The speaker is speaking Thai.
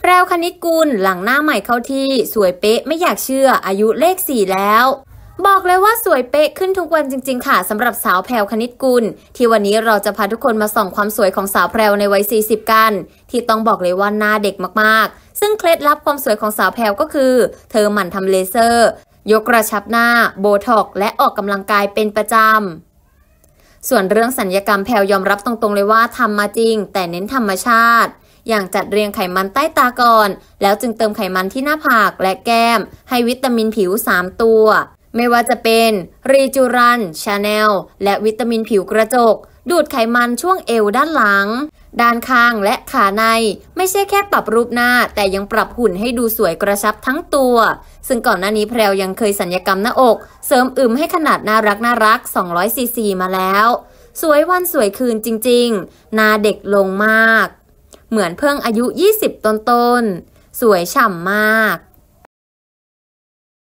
แพรวคณิตกุลหลังหน้าใหม่เข้าที่ สวยเป๊ะไม่อยากเชื่ออายุเลขสี่แล้ว บอกเลยว่าสวยเป๊ะขึ้นทุกวันจริงๆค่ะสำหรับสาวแพรวคณิตกุล ที่วันนี้เราจะพาทุกคนมาส่องความสวยของสาวแพรวในวัย 40 กัน ที่ต้องบอกเลยว่า หน้าเด็กมากๆ ซึ่งเคล็ดลับความสวยของสาวแพรวก็คือ เธอหมั่นทำเลเซอร์ยกกระชับหน้า โบท็อก และออกกำลังกายเป็นประจำส่วนเรื่องสัญญกรรมแพรวยอมรับตรงๆเลยว่าทำมาจริง แต่เน้นธรรมชาติอย่างจัดเรียงไขมันใต้ตาก่อน แล้วจึงเติมไขมันที่หน้าผากและแก้ม ให้วิตามินผิว 3 ตัว ไม่ว่าจะเป็นรีจูรันชาแนล และวิตามินผิวกระจก ดูดไขมันช่วงเอวด้านหลัง ด้านข้างและขาใน ไม่ใช่แค่ปรับรูปหน้าแต่ยังปรับหุ่นให้ดูสวยกระชับทั้งตัว ซึ่งก่อนหน้านี้แพรวยังเคยสัญญกรรมหน้าอก เสริมอึมให้ขนาดน่ารักน่ารัก200ซีซีมาแล้ว สวยวันสวยคืนจริงๆน้าเด็กลงมากเหมือนเพิ่งอายุ 20ต้นๆสวยฉ่ำมาก